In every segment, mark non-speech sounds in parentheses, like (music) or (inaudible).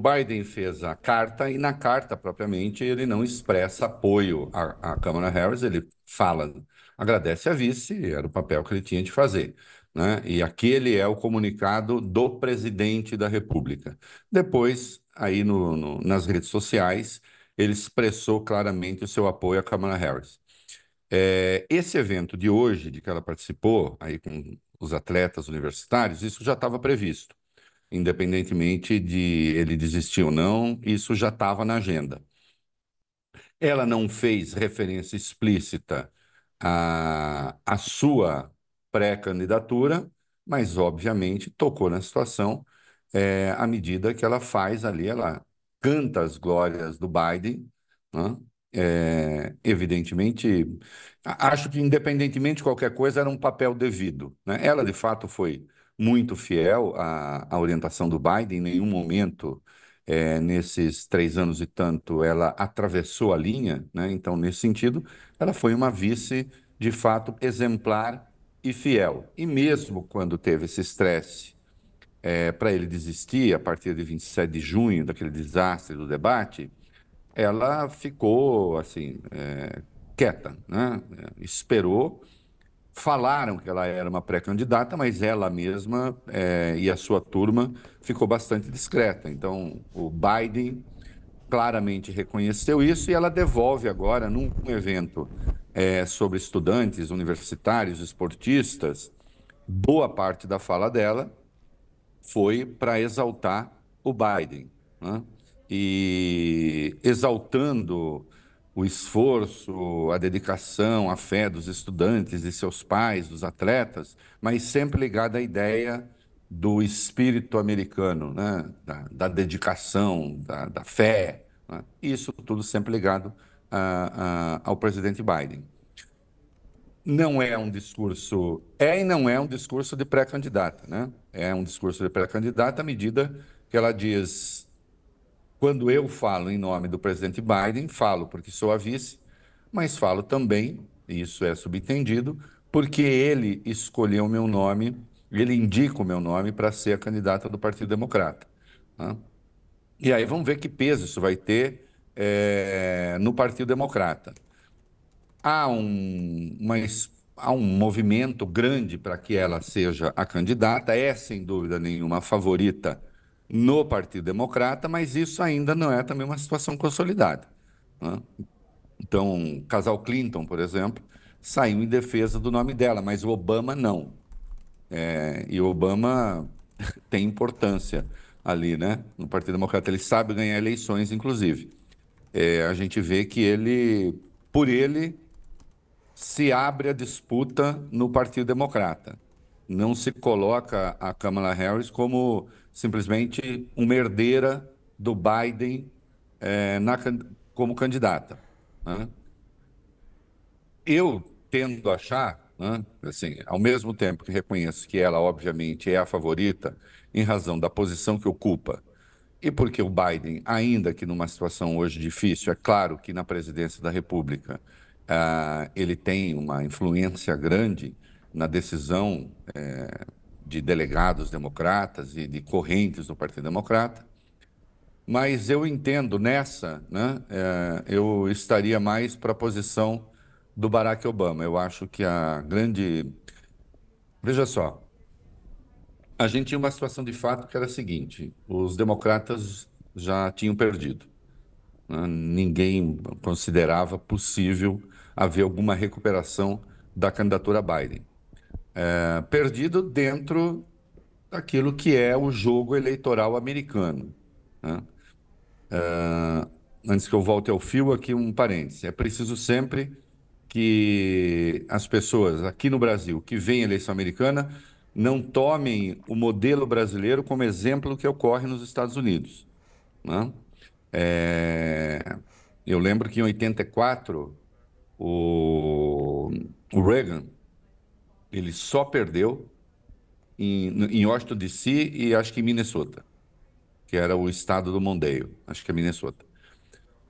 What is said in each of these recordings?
Biden fez a carta e na carta propriamente ele não expressa apoio à, à Câmara Harris, ele fala, agradece a vice, era o papel que ele tinha de fazer. Né? E aquele é o comunicado do presidente da República. Depois, aí no, no, nas redes sociais, ele expressou claramente o seu apoio à Câmara Harris. É, esse evento de hoje, de que ela participou, aí com os atletas universitários, isso já estava previsto independentemente de ele desistir ou não, isso já estava na agenda. Ela não fez referência explícita à, à sua pré-candidatura, mas obviamente tocou na situação é, à medida que ela faz ali, ela canta as glórias do Biden, né? É, evidentemente, acho que independentemente de qualquer coisa, era um papel devido. Né? Ela, de fato, foi muito fiel à, à orientação do Biden, em nenhum momento. É, nesses três anos e tanto, ela atravessou a linha, né? então, nesse sentido, ela foi uma vice, de fato, exemplar e fiel. E mesmo quando teve esse estresse é, para ele desistir, a partir de 27 de junho, daquele desastre do debate, ela ficou, assim, é, quieta, né? É, esperou Falaram que ela era uma pré-candidata, mas ela mesma é, e a sua turma ficou bastante discreta. Então, o Biden claramente reconheceu isso e ela devolve agora, num evento é, sobre estudantes, universitários, esportistas, boa parte da fala dela foi para exaltar o Biden. Né? E exaltando o esforço, a dedicação, a fé dos estudantes, de seus pais, dos atletas, mas sempre ligada à ideia do espírito americano, né? da, da dedicação, da, da fé. Né? Isso tudo sempre ligado a, ah, a, ah, ao presidente Biden. Não é um discurso, é e não é um discurso de pré-candidata, né? É um discurso de pré-candidata à medida que ela diz quando eu falo em nome do presidente Biden, falo porque sou a vice, mas falo também, e isso é subentendido, porque ele escolheu meu nome, ele indica o meu nome para ser a candidata do Partido Democrata. Né? E aí vamos ver que peso isso vai ter é, no Partido Democrata. Há um, uma, há um movimento grande para que ela seja a candidata, é sem dúvida nenhuma a favorita no Partido Democrata, mas isso ainda não é também uma situação consolidada. Né? Então, o casal Clinton, por exemplo, saiu em defesa do nome dela, mas o Obama não. É, e o Obama (laughs) tem importância ali, né? No Partido Democrata, ele sabe ganhar eleições, inclusive. É, a gente vê que ele, por ele, se abre a disputa no Partido Democrata. Não se coloca a Kamala Harris como simplesmente uma herdeira do Biden é, na, como candidata. Né? Eu tendo a achar, né, assim, ao mesmo tempo que reconheço que ela, obviamente, é a favorita em razão da posição que ocupa e porque o Biden, ainda que numa situação hoje difícil, é claro que na presidência da República ah, ele tem uma influência grande na decisão eh, de delegados democratas e de correntes do Partido Democrata, mas eu entendo nessa, né, é, eu estaria mais para a posição do Barack Obama. Eu acho que a grande. Veja só, a gente tinha uma situação de fato que era a seguinte: os democratas já tinham perdido. Né, ninguém considerava possível haver alguma recuperação da candidatura Biden é, perdido dentro daquilo que é o jogo eleitoral americano. Né? É, antes que eu volte ao fio, aqui um parêntese. É preciso sempre que as pessoas aqui no Brasil que veem a eleição americana não tomem o modelo brasileiro como exemplo que ocorre nos Estados Unidos. Né? É... Eu lembro que em 84, o, o Reagan ele só perdeu em, em Washington DC e acho que em Minnesota, que era o estado do Mondeio, acho que é Minnesota.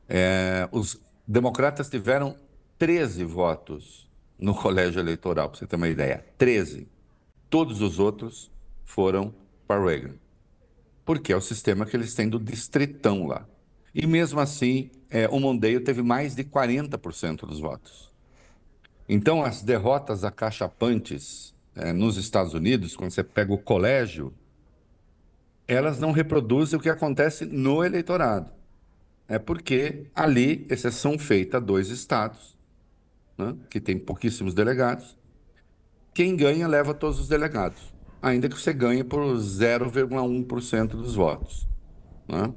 É, os democratas tiveram 13 votos no (laughs) colégio eleitoral, para você ter uma ideia, 13. Todos os outros foram para Reagan, porque é o sistema que eles têm do distritão lá. E mesmo assim, é, o Mondeio teve mais de 40% dos votos. Então, as derrotas acachapantes é, nos Estados Unidos, quando você pega o colégio, elas não reproduzem o que acontece no eleitorado. É porque ali, exceção feita a dois estados, né, que tem pouquíssimos delegados, quem ganha leva todos os delegados, ainda que você ganhe por 0,1% dos votos. Né?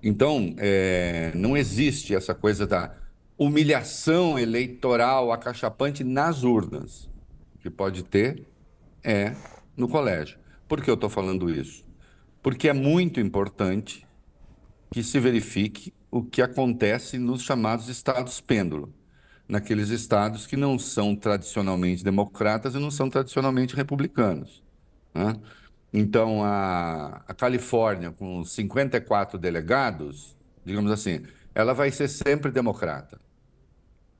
Então, é, não existe essa coisa da humilhação eleitoral acachapante nas urnas. O que pode ter é no colégio. Por que eu estou falando isso? Porque é muito importante que se verifique o que acontece nos chamados estados pêndulo, naqueles estados que não são tradicionalmente democratas e não são tradicionalmente republicanos. Né? Então, a, a Califórnia, com 54 delegados, digamos assim, ela vai ser sempre democrata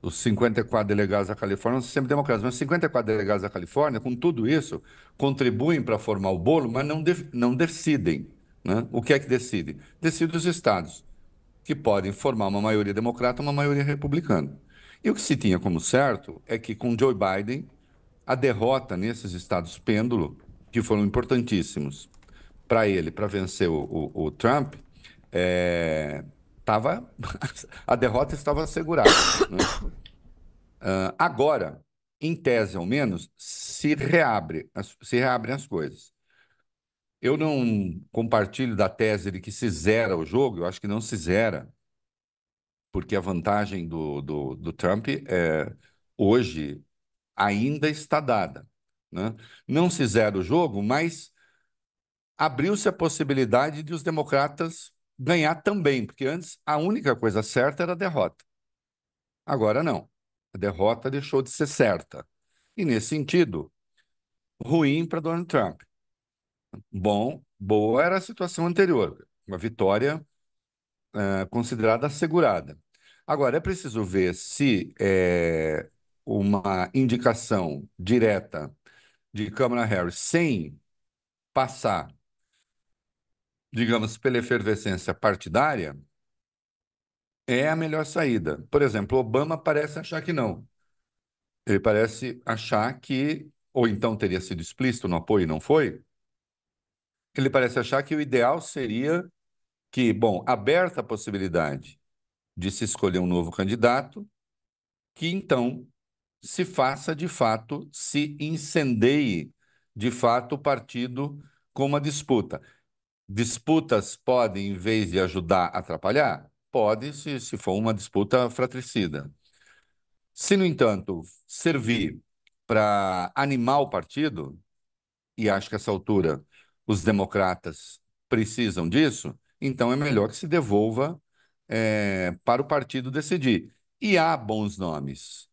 os 54 delegados da Califórnia, são sempre democratas, mas 54 delegados da Califórnia, com tudo isso, contribuem para formar o bolo, mas não, de, não decidem. Né? O que é que decide? Decidem os estados, que podem formar uma maioria democrata uma maioria republicana. E o que se tinha como certo é que, com Joe Biden, a derrota nesses estados pêndulo, que foram importantíssimos para ele, para vencer o, o, o Trump, é, estava (laughs) a derrota estava assegurada. Né? Uh, agora, em tese ao menos, se reabre, se reabrem as coisas. Eu não compartilho da tese de que se zera o jogo, eu acho que não se zera, porque a vantagem do, do, do Trump é, hoje ainda está dada. Né? Não se zera o jogo, mas abriu-se a possibilidade de os democratas ganhar também, porque antes a única coisa certa era a derrota. Agora não. A derrota deixou de ser certa. E nesse sentido, ruim para Donald Trump. Bom, boa era a situação anterior, uma vitória eh, considerada assegurada. Agora, é preciso ver se é, uma indicação direta de Kamala Harris sem passar digamos, pela efervescência partidária, é a melhor saída. Por exemplo, Obama parece achar que não. Ele parece achar que, ou então teria sido explícito no apoio e não foi, ele parece achar que o ideal seria que, bom, aberta a possibilidade de se escolher um novo candidato, que então se faça de fato, se incendeie de fato o partido com uma disputa. Disputas podem, em vez de ajudar, atrapalhar? Pode, se, se for uma disputa fratricida. Se, no entanto, servir para animar o partido, e acho que a essa altura os democratas precisam disso, então é melhor que se devolva é, para o partido decidir. E há bons nomes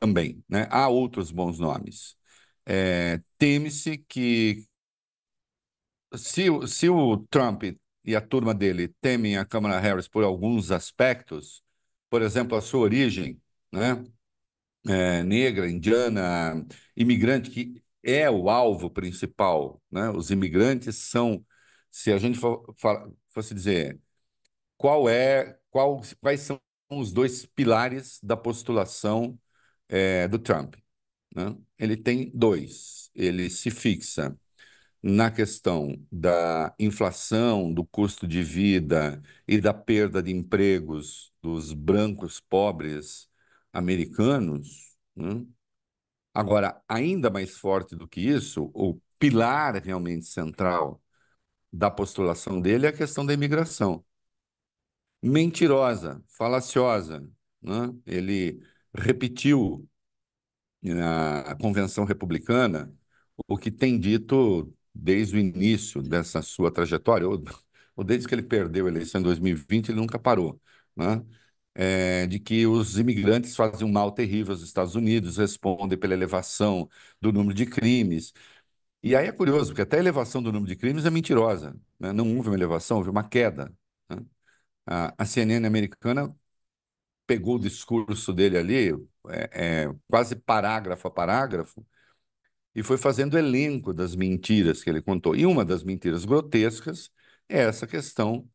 também, né? há outros bons nomes. É, Teme-se que se, se o Trump e a turma dele temem a Câmara Harris por alguns aspectos, por exemplo, a sua origem, né? É, negra, indiana, imigrante, que é o alvo principal, né? Os imigrantes são, se a gente for, for, fosse dizer, qual é, qual, quais são os dois pilares da postulação é, do Trump? Né? Ele tem dois. Ele se fixa na questão da inflação, do custo de vida e da perda de empregos dos brancos pobres americanos. Né? Agora, ainda mais forte do que isso, o pilar realmente central da postulação dele é a questão da imigração. Mentirosa, falaciosa. Né? Ele repetiu na Convenção Republicana o que tem dito desde o início dessa sua trajetória, ou, ou desde que ele perdeu a eleição em 2020, ele nunca parou, né? É, de que os imigrantes fazem um mal terrível aos Estados Unidos, respondem pela elevação do número de crimes. E aí é curioso, porque até a elevação do número de crimes é mentirosa. Né? Não houve uma elevação, houve uma queda. Né? A, a, CNN americana pegou o discurso dele ali, é, é, quase parágrafo a parágrafo, e foi fazendo elenco das mentiras que ele contou. E uma das mentiras grotescas é essa questão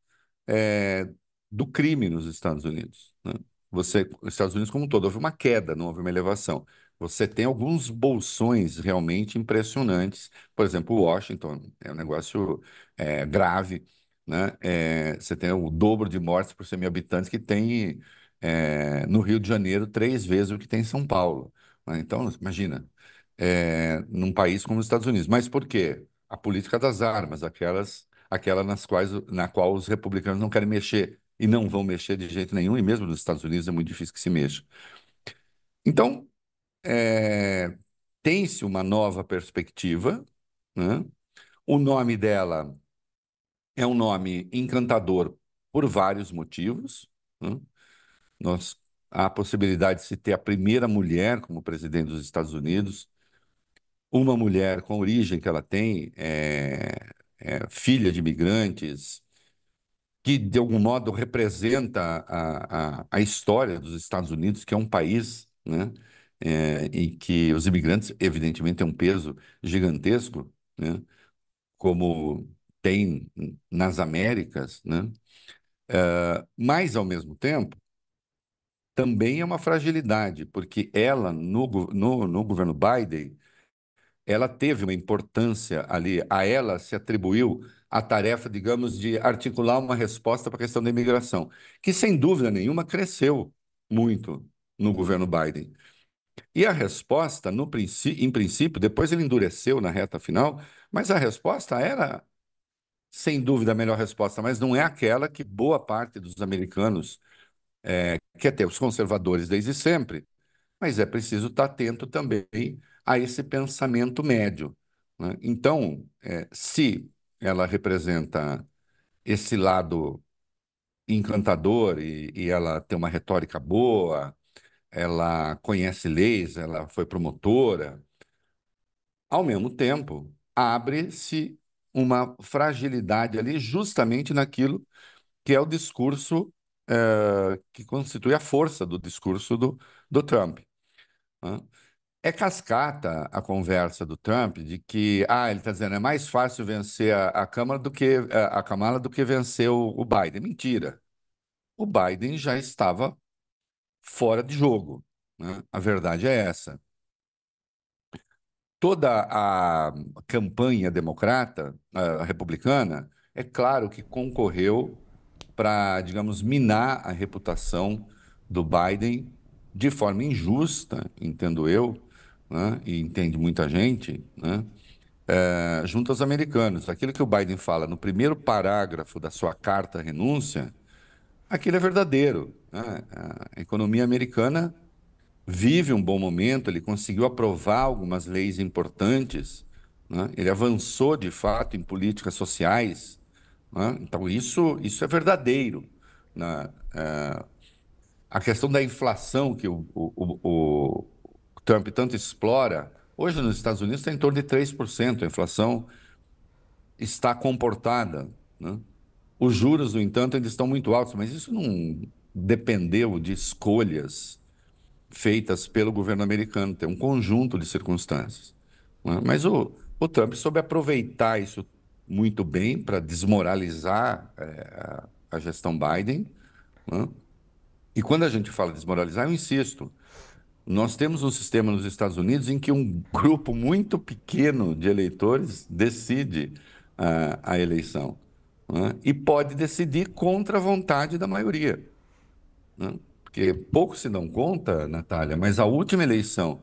é, do crime nos Estados Unidos. Né? Você, os Estados Unidos como um todo, houve uma queda, não houve uma elevação. Você tem alguns bolsões realmente impressionantes. Por exemplo, Washington é um negócio é, grave. Né? É, você tem o dobro de mortes por 100 mil habitantes que tem é, no Rio de Janeiro três vezes o que tem em São Paulo. Né? Então, imagina, é, num país como os Estados Unidos. Mas por quê? A política das armas, aquelas, aquela nas quais, na qual os republicanos não querem mexer e não vão mexer de jeito nenhum, e mesmo nos Estados Unidos é muito difícil que se mexa. Então, é, tem-se uma nova perspectiva, né? o nome dela é um nome encantador por vários motivos. Né? Nós, há a possibilidade de se ter a primeira mulher como presidente dos Estados Unidos, uma mulher com a origem que ela tem, é, é, filha de imigrantes, que de algum modo representa a, a, a, história dos Estados Unidos, que é um país né, é, em que os imigrantes, evidentemente, têm um peso gigantesco, né, como tem nas Américas, né? Uh, mas, ao mesmo tempo, também é uma fragilidade, porque ela, no, no, no governo Biden, ela teve uma importância ali, a ela se atribuiu a tarefa, digamos, de articular uma resposta para a questão da imigração, que sem dúvida nenhuma cresceu muito no governo Biden. E a resposta, no em princípio, depois ele endureceu na reta final, mas a resposta era, sem dúvida, a melhor resposta, mas não é aquela que boa parte dos americanos é, quer ter, os conservadores desde sempre. Mas é preciso estar atento também a esse pensamento médio. Né? Então, é, se ela representa esse lado encantador e, e, ela tem uma retórica boa, ela conhece leis, ela foi promotora, ao mesmo tempo, abre-se uma fragilidade ali justamente naquilo que é o discurso é, que constitui a força do discurso do, do Trump. Né? É cascata a conversa do Trump de que, ah, ele está dizendo é mais fácil vencer a, a Câmara do que a, Kamala do que vencer o, o, Biden. Mentira. O Biden já estava fora de jogo. Né? A verdade é essa. Toda a campanha democrata, republicana, é claro que concorreu para, digamos, minar a reputação do Biden de forma injusta, entendo eu, né, e entende muita gente, né, é, junto aos americanos. Aquilo que o Biden fala no primeiro parágrafo da sua carta renúncia, aquilo é verdadeiro. Né? A economia americana vive um bom momento, ele conseguiu aprovar algumas leis importantes, né? ele avançou de fato em políticas sociais. Né? Então, isso, isso é verdadeiro. Né? É, a questão da inflação que o, o, o, Trump tanto explora, hoje nos Estados Unidos está em torno de 3%. A inflação está comportada. Né? Os juros, no entanto, ainda estão muito altos, mas isso não dependeu de escolhas feitas pelo governo americano. Tem um conjunto de circunstâncias. Né? Mas o, o Trump soube aproveitar isso muito bem para desmoralizar é, a, gestão Biden. Né? E quando a gente fala desmoralizar, eu insisto, nós temos um sistema nos Estados Unidos em que um grupo muito pequeno de eleitores decide uh, a eleição né? e pode decidir contra a vontade da maioria. Né? Porque pouco se dão conta, Natália, mas a última eleição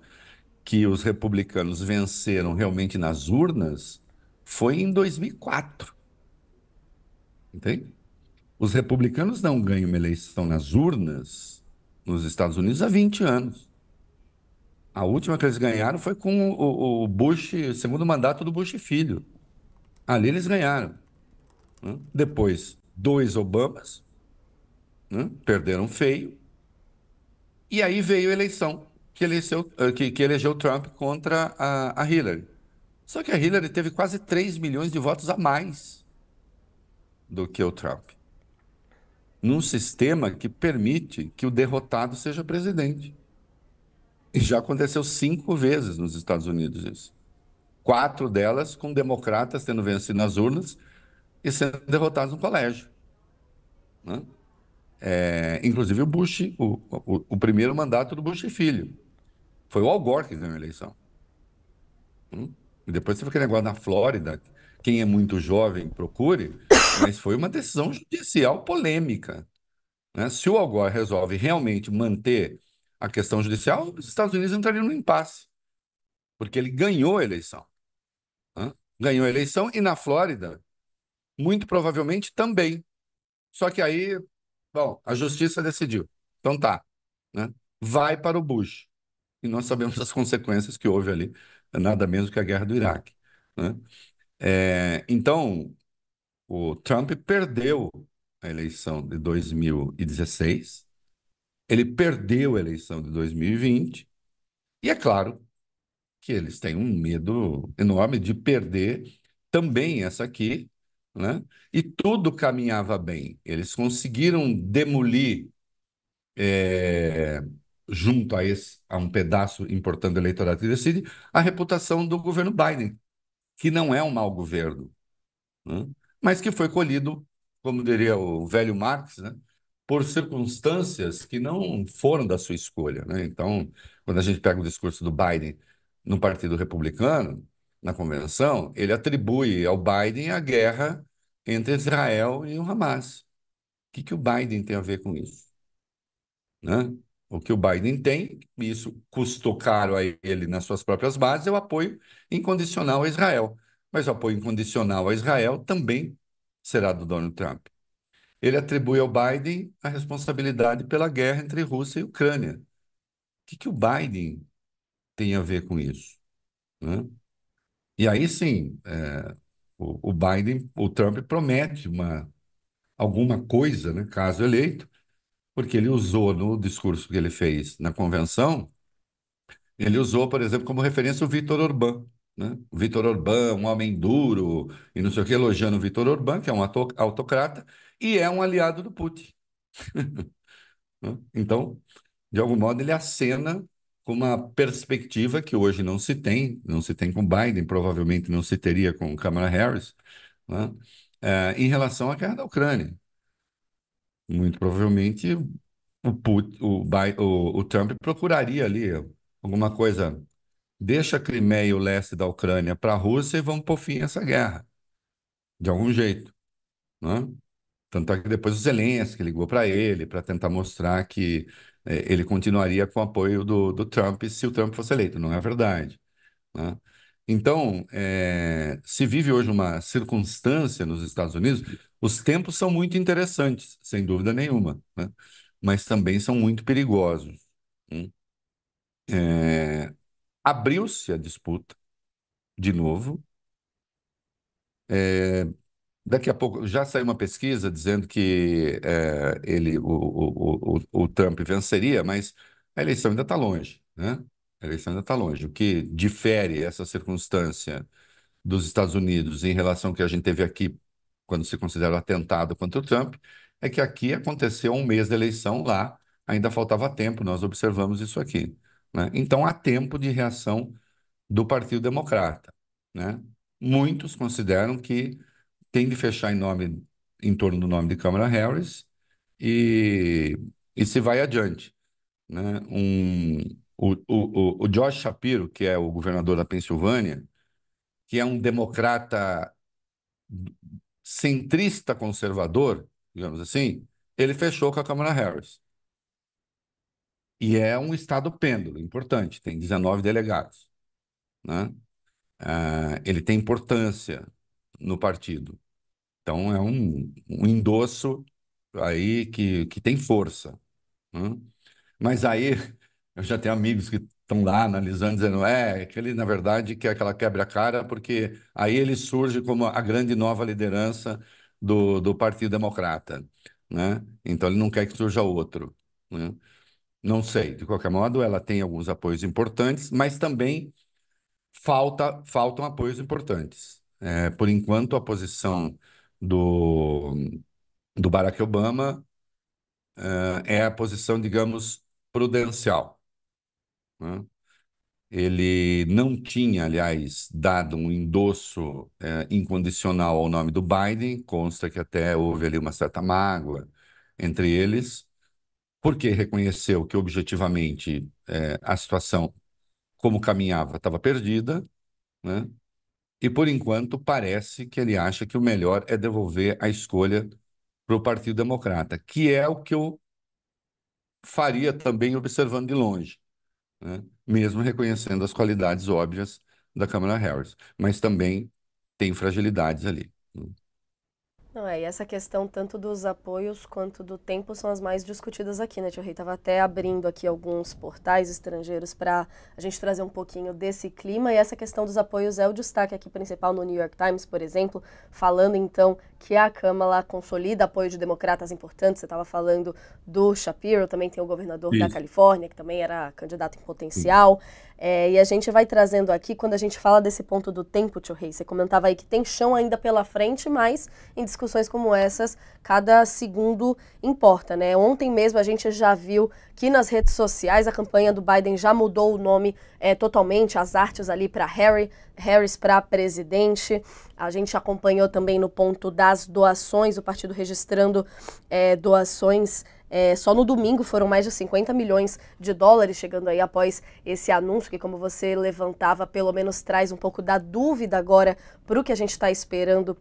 que os republicanos venceram realmente nas urnas foi em 2004. Entende? Os republicanos não ganham uma eleição nas urnas nos Estados Unidos há 20 anos. A última que eles ganharam foi com o, o Bush, segundo mandato do Bush filho. Ali eles ganharam. Né? Depois, dois Obamas, né? perderam feio. E aí veio a eleição que, eleceu, eh, que, que elegeu Trump contra a, a Hillary. Só que a Hillary teve quase 3 milhões de votos a mais do que o Trump. Num sistema que permite que o derrotado seja presidente. E já aconteceu cinco vezes nos Estados Unidos isso. Quatro delas com democratas tendo vencido nas urnas e sendo derrotados no colégio. Né? É, inclusive o Bush, o, o, o, primeiro mandato do Bush filho. Foi o Al Gore que ganhou a eleição. depois hum? E depois teve aquele negócio na Flórida, quem é muito jovem procure, (coughs) mas foi uma decisão judicial polêmica. Né? Se o Al Gore resolve realmente manter a questão judicial, os Estados Unidos entrariam no impasse, porque ele ganhou a eleição. Ganhou a eleição e na Flórida, muito provavelmente também. Só que aí, bom, a justiça decidiu. Então tá, né? vai para o Bush. E nós sabemos as consequências que houve ali, nada menos que a guerra do Iraque. Né? É, então, o Trump perdeu a eleição de 2016 ele perdeu a eleição de 2020, e é claro que eles têm um medo enorme de perder também essa aqui, né? E tudo caminhava bem. Eles conseguiram demolir é, junto a esse a um pedaço importante do eleitorado que decide a reputação do governo Biden, que não é um mau governo, né? mas que foi colhido, como diria o velho Marx, né? por circunstâncias que não foram da sua escolha. Né? Então, quando a gente pega o discurso do Biden no Partido Republicano, na convenção, ele atribui ao Biden a guerra entre Israel e o Hamas. O que, que o Biden tem a ver com isso? Né? O que o Biden tem, e isso custou caro a ele nas suas próprias bases, é o apoio incondicional a Israel. Mas o apoio incondicional a Israel também será do Donald Trump ele atribui ao Biden a responsabilidade pela guerra entre Rússia e Ucrânia. O que, que o Biden tem a ver com isso? Né? E aí sim, é, o, o, Biden, o Trump promete uma, alguma coisa, né, caso eleito, porque ele usou no discurso que ele fez na convenção, ele usou, por exemplo, como referência o Vitor Orbán. Né? O Vitor Orbán, um homem duro e não sei o que, elogiando o Vitor Orbán, que é um autocrata, e é um aliado do Putin. (laughs) Né? então, de algum modo, ele acena com uma perspectiva que hoje não se tem, não se tem com Biden, provavelmente não se teria com Kamala Harris, né? é, em relação à guerra da Ucrânia. Muito provavelmente o, Putin, o, o, o Trump procuraria ali alguma coisa deixa a Crimeia e o leste da Ucrânia para a Rússia e vamos por fim essa guerra. De algum jeito. Né? Tanto é que depois o Zelensky ligou para ele para tentar mostrar que é, ele continuaria com o apoio do, do Trump se o Trump fosse eleito. Não é verdade. Né? Então, é, se vive hoje uma circunstância nos Estados Unidos, os tempos são muito interessantes, sem dúvida nenhuma, né? mas também são muito perigosos. Né? É, Abriu-se a disputa, de novo. É, Daqui a pouco já saiu uma pesquisa dizendo que é, ele, o, o, o, o, Trump venceria, mas a eleição ainda está longe, né? A eleição ainda está longe. O que difere essa circunstância dos Estados Unidos em relação ao que a gente teve aqui, quando se considera o atentado contra o Trump, é que aqui aconteceu um mês da eleição, lá ainda faltava tempo, nós observamos isso aqui. Né? Então há tempo de reação do Partido Democrata. Né? Muitos consideram que tem de fechar em nome em torno do nome de Câmara Harris e, e se vai adiante. Né? Um, o, o, o Josh Shapiro, que é o governador da Pensilvânia, que é um democrata centrista conservador, digamos assim, ele fechou com a Câmara Harris. E é um estado pêndulo, importante, tem 19 delegados. Né? Ah, ele tem importância, no partido. Então é um, um endosso aí que, que tem força. Né? Mas aí (laughs) eu já tenho amigos que estão lá analisando, dizendo, é, é, que ele, na verdade, quer que ela quebre a cara, porque aí ele surge como a grande nova liderança do, do Partido Democrata. Né? Então ele não quer que surja outro. Né? Não sei, de qualquer modo, ela tem alguns apoios importantes, mas também falta, faltam apoios importantes. É, por enquanto, a posição do, do Barack Obama é, é a posição, digamos, prudencial. Né? Ele não tinha, aliás, dado um endosso é, incondicional ao nome do Biden, consta que até houve ali uma certa mágoa entre eles, porque reconheceu que objetivamente é, a situação, como caminhava, estava perdida, né? E por enquanto parece que ele acha que o melhor é devolver a escolha para o Partido Democrata, que é o que eu faria também observando de longe, né? mesmo reconhecendo as qualidades óbvias da Câmara Harris, mas também tem fragilidades ali. Né? Não, é, e essa questão tanto dos apoios quanto do tempo são as mais discutidas aqui, né, Tio Rei? Estava até abrindo aqui alguns portais estrangeiros para a gente trazer um pouquinho desse clima, e essa questão dos apoios é o destaque aqui principal no New York Times, por exemplo, falando então que a Câmara consolida apoio de democratas importantes. Você estava falando do Shapiro, também tem o governador Isso. da Califórnia, que também era candidato em potencial. Isso. É, e a gente vai trazendo aqui, quando a gente fala desse ponto do tempo, Tio Rei, você comentava aí que tem chão ainda pela frente, mas em discussões como essas, cada segundo importa, né? Ontem mesmo a gente já viu que nas redes sociais a campanha do Biden já mudou o nome é, totalmente, as artes ali para Harry, Harris para presidente. A gente acompanhou também no ponto das doações, o partido registrando é, doações. É, só no domingo foram mais de 50 milhões de dólares, chegando aí após esse anúncio, que, como você levantava, pelo menos traz um pouco da dúvida agora para o que a gente está esperando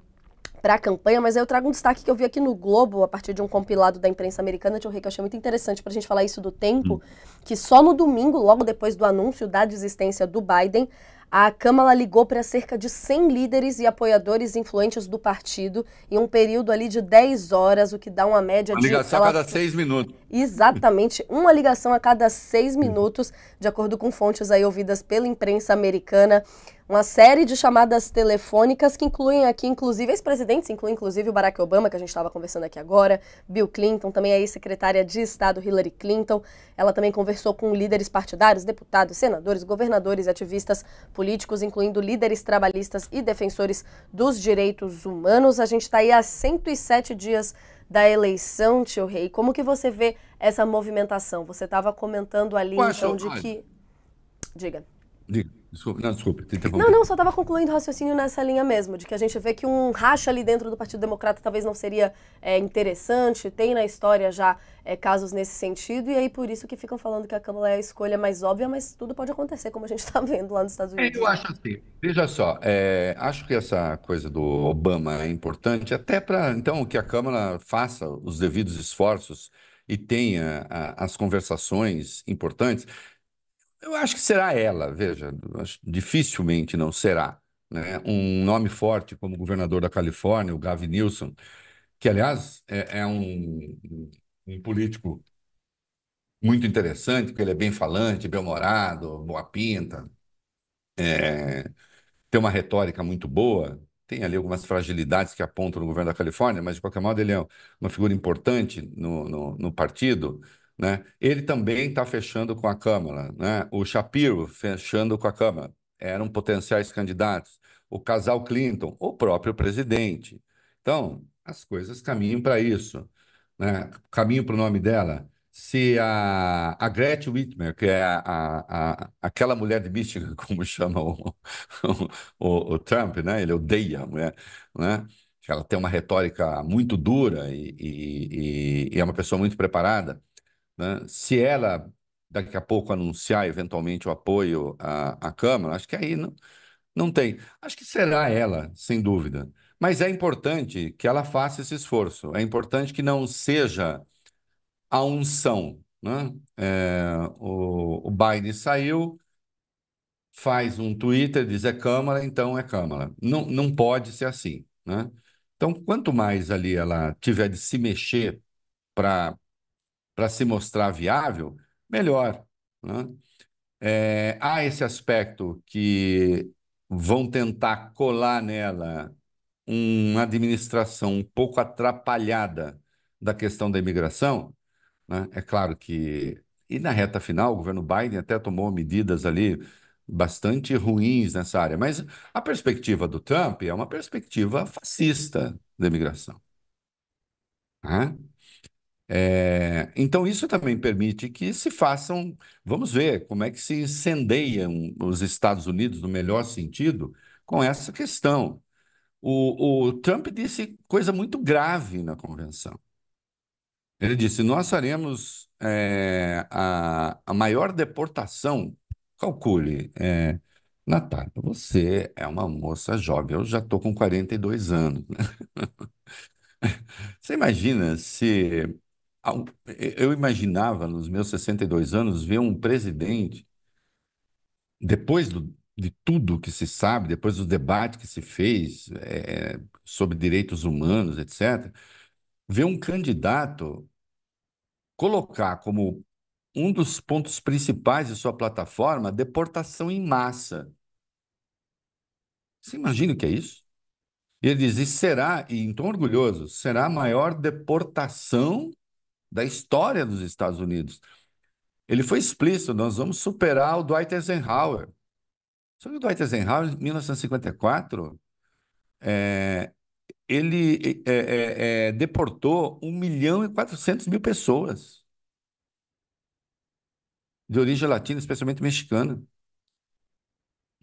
para a campanha, mas aí eu trago um destaque que eu vi aqui no Globo, a partir de um compilado da imprensa americana, tio Rei, que eu achei muito interessante para a gente falar isso do tempo, hum. que só no domingo, logo depois do anúncio da desistência do Biden, a Câmara ligou para cerca de 100 líderes e apoiadores influentes do partido em um período ali de 10 horas, o que dá uma média uma de... Uma ligação ela... a cada 6 minutos. Exatamente, uma ligação a cada 6 minutos, de acordo com fontes aí ouvidas pela imprensa americana uma série de chamadas telefônicas que incluem aqui, inclusive, ex-presidentes, incluindo inclusive o Barack Obama, que a gente estava conversando aqui agora, Bill Clinton, também a é ex-secretária de Estado Hillary Clinton. Ela também conversou com líderes partidários, deputados, senadores, governadores ativistas políticos, incluindo líderes trabalhistas e defensores dos direitos humanos. A gente está aí há 107 dias da eleição, tio Rei. Como que você vê essa movimentação? Você estava comentando ali, Ué, então, de que... Diga. Desculpe, não, desculpe. Não, não, só estava concluindo o raciocínio nessa linha mesmo, de que a gente vê que um racha ali dentro do Partido Democrata talvez não seria é, interessante, tem na história já é, casos nesse sentido, e aí por isso que ficam falando que a Câmara é a escolha mais óbvia, mas tudo pode acontecer, como a gente está (laughs) vendo lá nos Estados é, Unidos. Eu acho assim, veja só, é, acho que essa coisa do Obama é importante, até para, então, que a Câmara faça os devidos esforços e tenha a, as conversações importantes. Eu acho que será ela, veja, dificilmente não será. Né? Um nome forte como governador da Califórnia, o Gavin Newsom, que, aliás, é, é um, um político muito interessante, porque ele é bem falante, bem-humorado, boa pinta, é, tem uma retórica muito boa, tem ali algumas fragilidades que apontam no governo da Califórnia, mas de qualquer modo ele é uma figura importante no, no, no partido. Né? Ele também está fechando com a Câmara, né? o Shapiro fechando com a Câmara, eram potenciais candidatos, o casal Clinton, o próprio presidente. Então, as coisas caminham para isso. Né? Caminho para o nome dela. Se a, a Gretchen Whitmer, que é a, a, a aquela mulher de Michigan, (laughs) como chama o, o, o, Trump, né? ele odeia a mulher, né? ela tem uma retórica muito dura e, e, e é uma pessoa muito preparada né? Se ela daqui a pouco anunciar eventualmente o apoio à, à Câmara, acho que aí não, não tem. Acho que será ela, sem dúvida. Mas é importante que ela faça esse esforço. É importante que não seja a unção. Né? É, o, o Biden saiu, faz um Twitter, diz é Câmara, então é Câmara. Não, não pode ser assim. Né? Então, quanto mais ali ela tiver de se mexer para para se mostrar viável, melhor. Né? É, há esse aspecto que vão tentar colar nela uma administração um pouco atrapalhada da questão da imigração, né? é claro que. E na reta final, o governo Biden até tomou medidas ali bastante ruins nessa área, mas a perspectiva do Trump é uma perspectiva fascista da imigração. Né? É, então, isso também permite que se façam. Vamos ver como é que se incendeiam os Estados Unidos, no melhor sentido, com essa questão. O, o Trump disse coisa muito grave na convenção. Ele disse: Nós faremos é, a, a maior deportação. Calcule, é, Natália, você é uma moça jovem. Eu já estou com 42 anos. Né? (laughs) Você imagina se eu imaginava, nos meus 62 anos, ver um presidente, depois do, de tudo que se sabe, depois do debate que se fez é, sobre direitos humanos, etc., ver um candidato colocar como um dos pontos principais de sua plataforma deportação em massa. Você imagina o que é isso? E ele diz: e será, e então orgulhoso, será a maior deportação da história dos Estados Unidos. Ele foi explícito, nós vamos superar o Dwight Eisenhower. Só que o Dwight Eisenhower, em 1954, é, ele é, é, é deportou 1 milhão e 400 mil pessoas de origem latina, especialmente mexicana.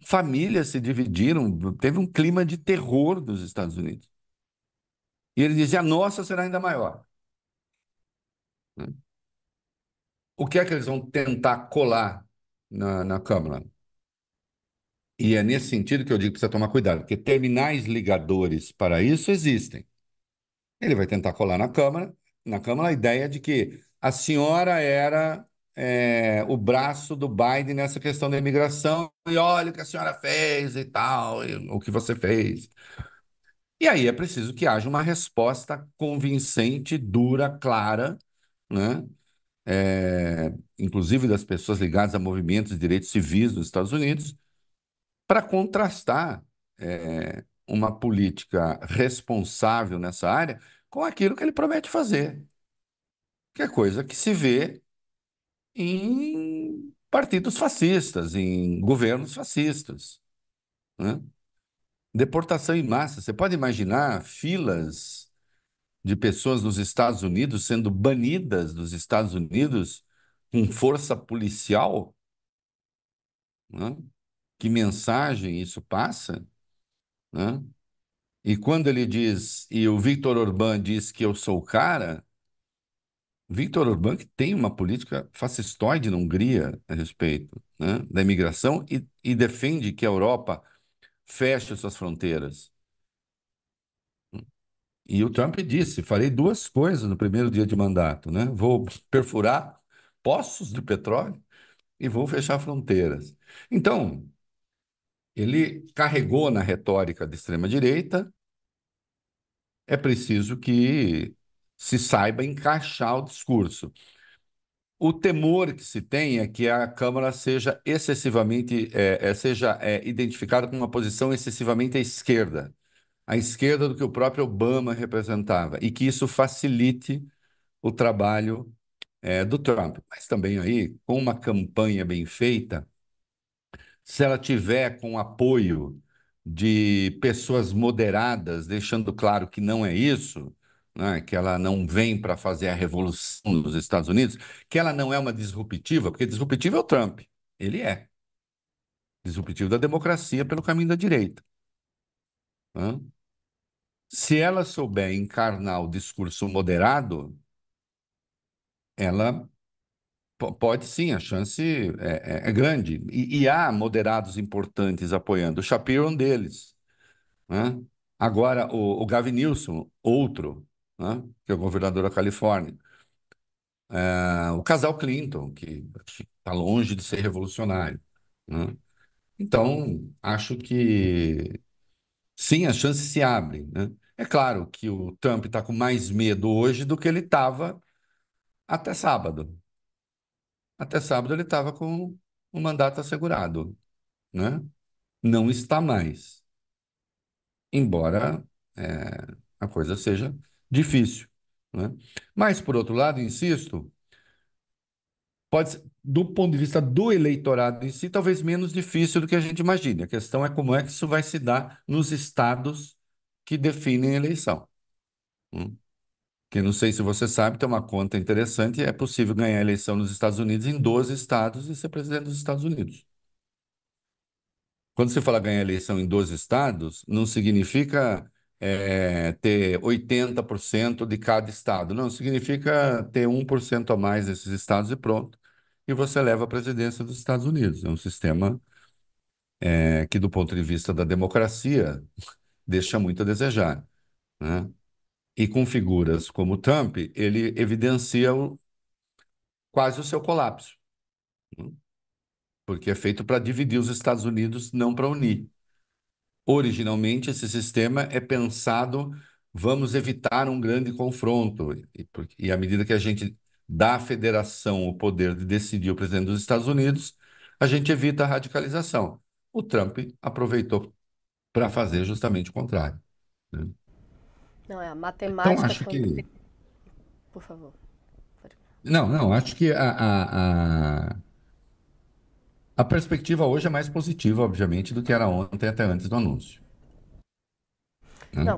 Famílias se dividiram, teve um clima de terror dos Estados Unidos. E ele dizia: a nossa será ainda maior. Né? O que é que eles vão tentar colar na, na Câmara? E é nesse sentido que eu digo que precisa tomar cuidado, porque terminais ligadores para isso existem. Ele vai tentar colar na Câmara, na Câmara a ideia é de que a senhora era é, o braço do Biden nessa questão da imigração, e olha o que a senhora fez e tal, e, o que você fez. E aí é preciso que haja uma resposta convincente, dura, clara, né? É, inclusive das pessoas ligadas a movimentos de direitos civis nos Estados Unidos, para contrastar é, uma política responsável nessa área com aquilo que ele promete fazer, que é coisa que se vê em partidos fascistas, em governos fascistas. Né? Deportação em massa. Você pode imaginar filas de pessoas nos Estados Unidos sendo banidas dos Estados Unidos com força policial? Né? Que mensagem isso passa? Né? E quando ele diz, e o Victor Orbán diz que eu sou o cara, Victor Orbán que tem uma política fascistoide na Hungria a respeito né, da imigração e, e defende que a Europa feche suas fronteiras. E o Trump disse: farei duas coisas no primeiro dia de mandato, né? Vou perfurar poços de petróleo e vou fechar fronteiras. Então, ele carregou na retórica da extrema-direita. É preciso que se saiba encaixar o discurso. O temor que se tem é que a Câmara seja excessivamente, é, é seja é, identificada com uma posição excessivamente à esquerda à esquerda do que o próprio Obama representava, e que isso facilite o trabalho é, do Trump. Mas também aí, com uma campanha bem feita, se ela tiver com apoio de pessoas moderadas, deixando claro que não é isso, né, que ela não vem para fazer a revolução nos Estados Unidos, que ela não é uma disruptiva, porque disruptivo é o Trump, ele é. Disruptivo da democracia pelo caminho da direita. Se ela souber encarnar o discurso moderado, ela pode sim, a chance é, é, é grande. E, e, há moderados importantes apoiando. O Shapiro é um deles. Né? Agora, o, o Gavin Newsom, outro, né? que é o governador da Califórnia. É, o casal Clinton, que está longe de ser revolucionário. Né? Então, acho que sim, a chance se abre. Né? É claro que o Trump está com mais medo hoje do que ele estava até sábado. Até sábado ele estava com o mandato assegurado, né? Não está mais. Embora é, a coisa seja difícil, né? Mas, por outro lado, insisto, pode, do ponto de vista do eleitorado em si, talvez menos difícil do que a gente imagina. A questão é como é que isso vai se dar nos estados que definem a eleição. Hum? Que não sei se você sabe, tem uma conta interessante, é possível ganhar a eleição nos Estados Unidos em 12 estados e ser presidente dos Estados Unidos. Quando você fala ganhar a eleição em 12 estados, não significa é, ter 80% de cada estado. Não, significa ter 1% a mais nesses estados e pronto e você leva a presidência dos Estados Unidos. É um sistema é, que, do ponto de vista da democracia, (laughs) deixa muito a desejar. Né? E com figuras como Trump, ele evidencia o, quase o seu colapso, né? porque é feito para dividir os Estados Unidos, não para unir. Originalmente, esse sistema é pensado, vamos evitar um grande confronto, e, e à medida que a gente da federação o poder de decidir o presidente dos Estados Unidos, a gente evita a radicalização. O Trump aproveitou para fazer justamente o contrário. Né? Não, é a então, matemática. Então, acho que... que... Por favor. Não, não, acho que a, a, a, a, perspectiva hoje é mais positiva, obviamente, do que era ontem até antes do anúncio. Né? Não,